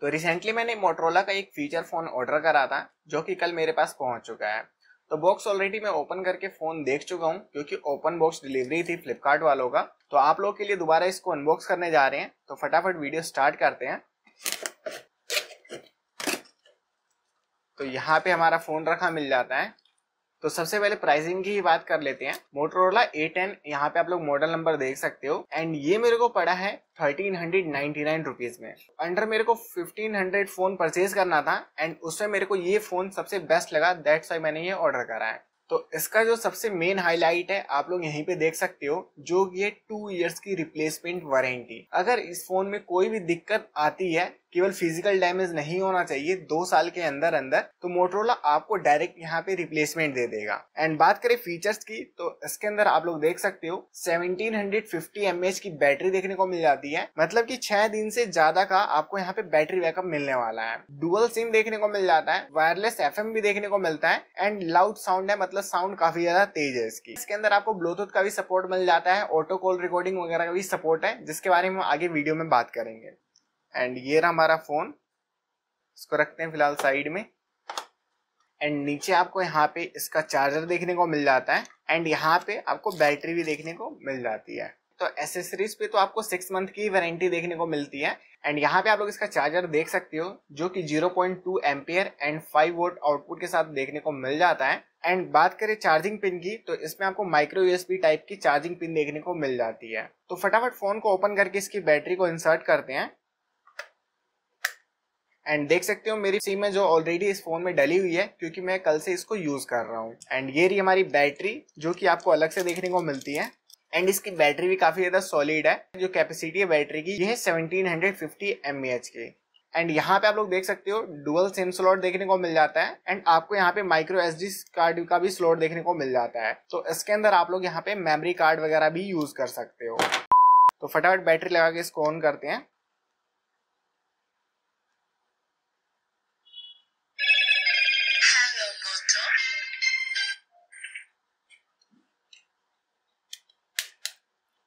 तो रिसेंटली मैंने मोटरोला का एक फीचर फ़ोन ऑर्डर करा था जो कि कल मेरे पास पहुंच चुका है तो बॉक्स ऑलरेडी मैं ओपन करके फ़ोन देख चुका हूं क्योंकि ओपन बॉक्स डिलीवरी थी फ्लिपकार्ट वालों का तो आप लोग के लिए दोबारा इसको अनबॉक्स करने जा रहे हैं तो फटाफट वीडियो स्टार्ट करते हैं तो यहाँ पे हमारा फ़ोन रखा मिल जाता है तो सबसे पहले प्राइसिंग की बात कर लेते हैं मोटरोला ए टेन यहाँ पे आप लोग मॉडल नंबर देख सकते हो एंड ये मेरे को पड़ा है thirteen hundred ninety nine rupees में अंडर मेरे को फिफ्टीन हंड्रेड फोन परचेज करना था एंड उसमें मेरे को ये फोन सबसे बेस्ट लगा दैट्स वाई मैंने ये ऑर्डर करा है तो इसका जो सबसे मेन हाईलाइट है आप लोग यहीं पे देख सकते हो जो ये टू इयर्स की रिप्लेसमेंट वारंटी अगर इस फोन में कोई भी दिक्कत आती है केवल फिजिकल डैमेज नहीं होना चाहिए दो साल के अंदर अंदर तो मोटरोला आपको डायरेक्ट यहाँ पे रिप्लेसमेंट दे देगा एंड बात करें फीचर्स की तो इसके अंदर आप लोग देख सकते हो 1750 हंड्रेड की बैटरी देखने को मिल जाती है मतलब कि छह दिन से ज्यादा का आपको यहाँ पे बैटरी बैकअप मिलने वाला है डुअल सिम देखने को मिल जाता है वायरलेस एफ भी देखने को मिलता है एंड लाउड साउंड है मतलब साउंड काफी ज्यादा तेज है इसकी इसके अंदर आपको ब्लूटूथ का भी सपोर्ट मिल जाता है ऑटो कॉल रिकॉर्डिंग वगैरह का भी सपोर्ट है जिसके बारे में आगे वीडियो में बात करेंगे एंड ये रहा हमारा फ़ोन इसको रखते हैं फिलहाल साइड में एंड नीचे आपको यहाँ पे इसका चार्जर देखने को मिल जाता है एंड यहाँ पे आपको बैटरी भी देखने को मिल जाती है तो एसेसरीज पे तो आपको सिक्स मंथ की वारंटी देखने को मिलती है एंड यहाँ पे आप लोग इसका चार्जर देख सकते हो जो कि 0.2 पॉइंट एंड 5 वोल्ट आउटपुट के साथ देखने को मिल जाता है एंड बात करें चार्जिंग पिन की तो इसमें आपको माइक्रो यूएसबी टाइप की चार्जिंग पिन देखने को मिल जाती है तो फटाफट फोन को ओपन करके इसकी बैटरी को इंसर्ट करते हैं एंड देख सकते हो मेरी सिम है जो ऑलरेडी इस फोन में डली हुई है क्योंकि मैं कल से इसको यूज कर रहा हूँ एंड ये रही हमारी बैटरी जो कि आपको अलग से देखने को मिलती है एंड इसकी बैटरी भी काफी ज्यादा सॉलिड है जो कैपेसिटी है बैटरी की ये है हंड्रेड mAh की एंड यहाँ पे आप लोग देख सकते हो डुअल सिम स्लॉट देखने को मिल जाता है एंड आपको यहाँ पे माइक्रो एस कार्ड का भी स्लॉट देखने को मिल जाता है तो इसके अंदर आप लोग यहाँ पे मेमोरी कार्ड वगैरह भी यूज कर सकते हो तो फटाफट बैटरी लगा के इसको ऑन करते हैं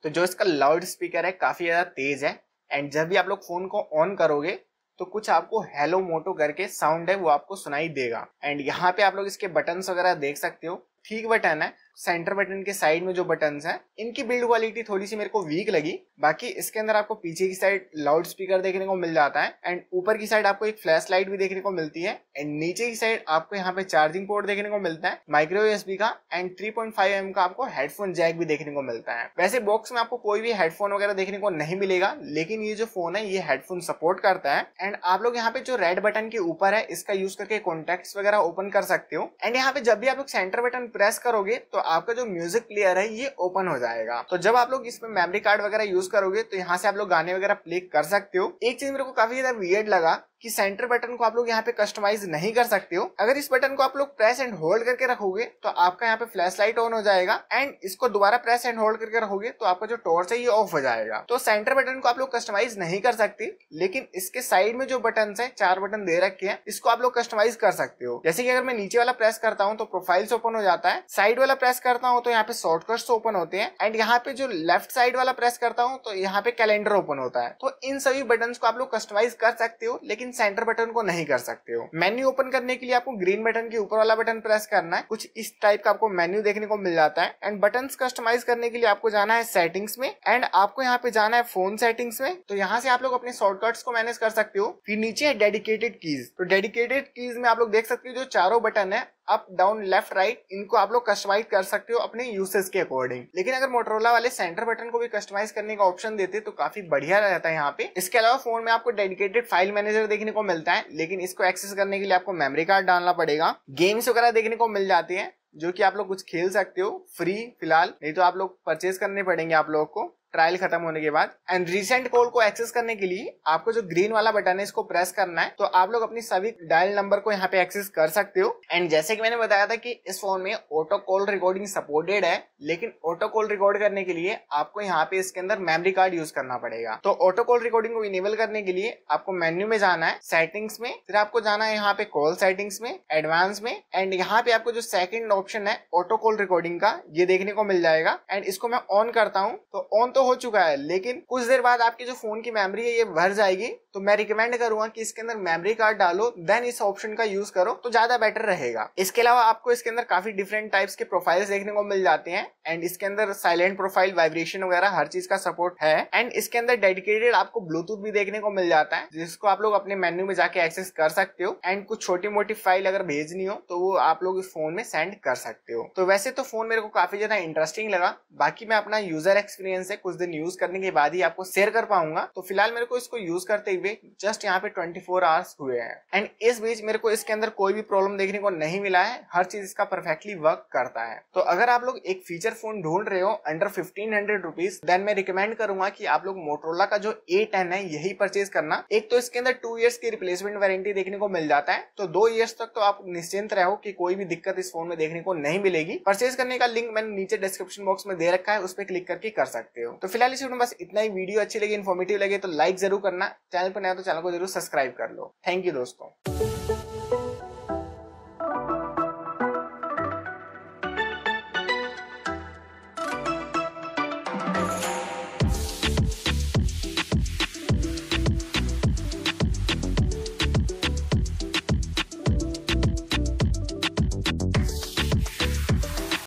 तो जो इसका लाउड स्पीकर है काफी ज्यादा तेज है एंड जब भी आप लोग फोन को ऑन करोगे तो कुछ आपको हेलो मोटो करके साउंड है वो आपको सुनाई देगा एंड यहाँ पे आप लोग इसके बटन वगैरह देख सकते हो ठीक बटन है सेंटर बटन के साइड में जो बटन है इनकी बिल्ड क्वालिटी थोड़ी सी मेरे को वीक लगी बाकी इसके अंदर आपको पीछे की साइड लाउड स्पीकर देखने को मिल जाता है एंड ऊपर की साइड आपको एक फ्लैश लाइट भी देखने को मिलती है एंड नीचे की साइड आपको यहाँ पे चार्जिंग पोर्ट देखने को मिलता है माइक्रो यूएसबी का and three point five m का आपको हेडफोन जैक भी देखने को मिलता है वैसे बॉक्स में आपको कोई भी हेडफोन वगैरह देखने को नहीं मिलेगा लेकिन ये जो फोन है ये हेडफोन सपोर्ट करता है एंड आप लोग यहाँ पे जो रेड बटन के ऊपर है इसका यूज करके कॉन्टेक्ट वगैरह ओपन कर सकते हो एंड यहाँ पे जब भी आप लोग सेंटर बटन प्रेस करोगे तो आपका जो म्यूजिक प्लेयर है ये ओपन हो जाएगा तो जब आप लोग इसमें मेमोरी कार्ड वगैरह यूज करोगे तो यहाँ से आप लोग गाने वगैरह प्ले कर सकते हो एक चीज मेरे को काफी ज्यादा वियर्ड लगा कि सेंटर बटन को आप लोग यहाँ पे कस्टमाइज नहीं कर सकते हो अगर इस बटन को आप लोग प्रेस एंड होल्ड करके रखोगे तो आपका यहाँ पे फ्लैश लाइट ऑन हो जाएगा एंड इसको दोबारा प्रेस एंड होल्ड करके रखोगे तो आपका जो टॉर्च है ये ऑफ हो जाएगा तो सेंटर बटन को आप लोग कस्टमाइज नहीं कर सकते लेकिन इसके साइड में जो बटन है चार बटन दे रखे हैं इसको आप लोग कस्टमाइज कर सकते हो जैसे कि अगर मैं नीचे वाला प्रेस करता हूँ तो प्रोफाइल्स ओपन हो जाता है साइड वाला प्रेस करता हूँ तो यहाँ पे शॉर्टकट्स ओपन होते हैं एंड यहाँ पे जो लेफ्ट साइड वाला प्रेस करता हूँ तो यहाँ पे कैलेंडर ओपन होता है तो इन सभी बटन को आप लोग कस्टमाइज कर सकते हो लेकिन लेकिन सेंटर बटन को नहीं कर सकते हो मेन्यू ओपन करने के लिए आपको ग्रीन बटन के ऊपर वाला बटन प्रेस करना है कुछ इस टाइप का आपको मेन्यू देखने को मिल जाता है एंड बटन कस्टमाइज करने के लिए आपको जाना है सेटिंग्स में एंड आपको यहाँ पे जाना है फोन सेटिंग्स में तो यहाँ से आप लोग अपने शॉर्टकट्स को मैनेज कर सकते हो फिर नीचे है डेडिकेटेड कीज तो डेडिकेटेड कीज में आप लोग देख सकते हो जो चारों बटन है अप डाउन लेफ्ट राइट इनको आप लोग कस्टमाइज कर सकते हो अपने यूसेज के अकॉर्डिंग लेकिन अगर मोटरोला वाले सेंटर बटन को भी कस्टमाइज करने का ऑप्शन देते तो काफी बढ़िया रहता है यहाँ पे इसके अलावा फोन में आपको डेडिकेटेड फाइल मैनेजर देखने को मिलता है लेकिन इसको एक्सेस करने के लिए आपको मेमोरी कार्ड डालना पड़ेगा गेम्स वगैरह देखने को मिल जाती है जो कि आप लोग कुछ खेल सकते हो फ्री फिलहाल नहीं तो आप लोग परचेज करने पड़ेंगे आप लोगों को ट्रायल खत्म होने के बाद एंड रिसेंट कॉल को एक्सेस करने के लिए आपको जो ग्रीन वाला बटन है इसको प्रेस करना है तो आप लोग अपनी सभी डायल नंबर को यहाँ पे एक्सेस कर सकते हो एंड जैसे कि मैंने बताया था कि इस फोन में ऑटो कॉल रिकॉर्डिंग सपोर्टेड है लेकिन ऑटो कॉल रिकॉर्ड करने के लिए आपको यहाँ पे इसके अंदर मेमरी कार्ड यूज करना पड़ेगा तो ऑटो कॉल रिकॉर्डिंग को इनेबल करने के लिए आपको मेन्यू में जाना है सेटिंग्स में फिर आपको जाना है यहाँ पे कॉल सेटिंग्स में एडवांस में एंड यहाँ पे आपको जो सेकेंड ऑप्शन है ऑटो कॉल रिकॉर्डिंग का ये देखने को मिल जाएगा एंड इसको मैं ऑन करता हूँ तो ऑन तो तो हो चुका है लेकिन कुछ देर बाद आपके जो फोन की मेमोरी है ये भर जाएगी तो मैं रिकमेंड करूंगा कि इसके अंदर मेमोरी कार्ड डालो देन इस ऑप्शन का यूज करो तो ज्यादा बेटर रहेगा इसके अलावा आपको इसके अंदर काफी डिफरेंट टाइप्स के प्रोफाइल्स देखने को मिल जाते हैं एंड इसके अंदर साइलेंट प्रोफाइल वाइब्रेशन वगैरह हर चीज का सपोर्ट है एंड इसके अंदर डेडिकेटेड आपको ब्लूटूथ भी देखने को मिल जाता है जिसको आप लोग अपने मेन्यू में जाके एक्सेस कर सकते हो एंड कुछ छोटी मोटी फाइल अगर भेजनी हो तो वो आप लोग इस फोन में सेंड कर सकते हो तो वैसे तो फोन मेरे को काफी ज्यादा इंटरेस्टिंग लगा बाकी मैं अपना यूजर एक्सपीरियंस है कुछ दिन यूज करने के बाद ही आपको शेयर कर पाऊंगा तो फिलहाल मेरे को इसको यूज करते करीब जस्ट यहाँ पे 24 फोर आवर्स हुए हैं एंड इस बीच मेरे को इसके अंदर कोई भी प्रॉब्लम देखने को नहीं मिला है हर चीज इसका परफेक्टली वर्क करता है तो अगर आप लोग एक फीचर फोन ढूंढ रहे हो under fifteen hundred rupees then मैं रिकमेंड करूंगा की आप लोग मोटरोला का जो ए टेन है यही परचेज करना एक तो इसके अंदर टू ईयर्स की रिप्लेसमेंट वारंटी देखने को मिल जाता है तो दो ईयर्स तक तो आप निश्चिंत रहो की कोई भी दिक्कत इस फोन में देखने को नहीं मिलेगी परचेज करने का लिंक मैंने नीचे डिस्क्रिप्शन बॉक्स में दे रखा है उस पर क्लिक करके कर सकते हो तो फिलहाल इस वीडियो में बस इतना ही वीडियो अच्छी लगी इन्फॉर्मेटिव लगे तो लाइक जरूर करना चैनल चैनल पर नया तो चैनल को जरूर सब्सक्राइब कर लो थैंक यू दोस्तों